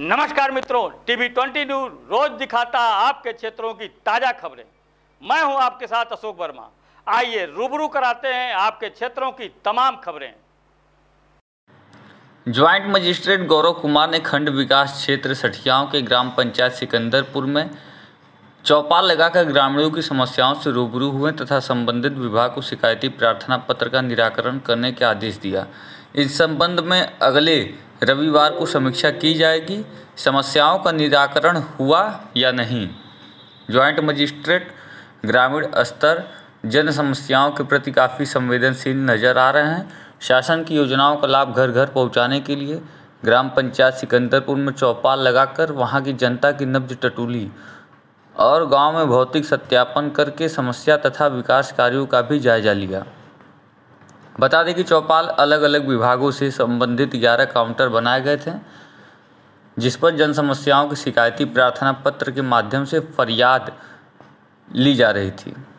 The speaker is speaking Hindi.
नमस्कार मित्रों टीवी ट्वेंटी न्यूज रोज दिखाता आपके क्षेत्रों की ताज़ा खबरें मैं हूं आपके साथ अशोक वर्मा आइए रूबरू कराते हैं आपके क्षेत्रों की तमाम खबरें ज्वाइंट मजिस्ट्रेट गौरव कुमार ने खंड विकास क्षेत्र सठियाओं के ग्राम पंचायत सिकंदरपुर में चौपाल लगाकर ग्रामीणों की समस्याओं से रूबरू हुए तथा संबंधित विभाग को शिकायती प्रार्थना पत्र का निराकरण करने के आदेश दिया इस संबंध में अगले रविवार को समीक्षा की जाएगी समस्याओं का निराकरण हुआ या नहीं ज्वाइंट मजिस्ट्रेट ग्रामीण स्तर जन समस्याओं के प्रति काफ़ी संवेदनशील नज़र आ रहे हैं शासन की योजनाओं का लाभ घर घर पहुंचाने के लिए ग्राम पंचायत सिकंदरपुर में चौपाल लगाकर वहां की जनता की नब्ज टटूली और गांव में भौतिक सत्यापन करके समस्या तथा विकास कार्यों का भी जायजा लिया बता दें कि चौपाल अलग अलग विभागों से संबंधित ग्यारह काउंटर बनाए गए थे जिस पर जन समस्याओं की शिकायती प्रार्थना पत्र के माध्यम से फरियाद ली जा रही थी